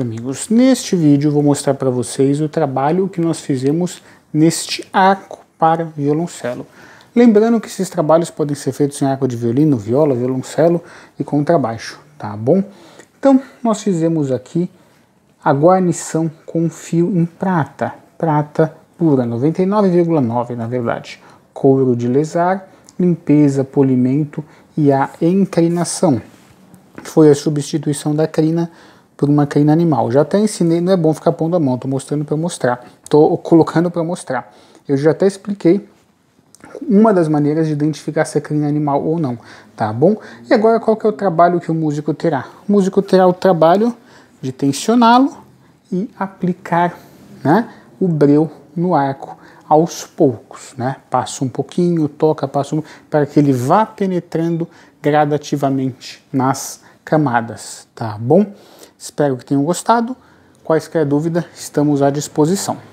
Amigos, neste vídeo vou mostrar para vocês o trabalho que nós fizemos neste arco para violoncelo. Lembrando que esses trabalhos podem ser feitos em arco de violino, viola, violoncelo e contrabaixo, tá bom? Então, nós fizemos aqui a guarnição com fio em prata, prata pura, 99,9 na verdade, couro de lesar, limpeza, polimento e a encrinação, que foi a substituição da crina por uma crina animal. Já até ensinei, não é bom ficar pondo a mão, estou mostrando para mostrar, estou colocando para mostrar. Eu já até expliquei uma das maneiras de identificar se é crina animal ou não, tá bom? E agora qual que é o trabalho que o músico terá? O músico terá o trabalho de tensioná-lo e aplicar né, o breu no arco aos poucos, né? Passa um pouquinho, toca, passa um, para que ele vá penetrando gradativamente nas camadas, tá bom? Espero que tenham gostado. Quaisquer dúvida, estamos à disposição.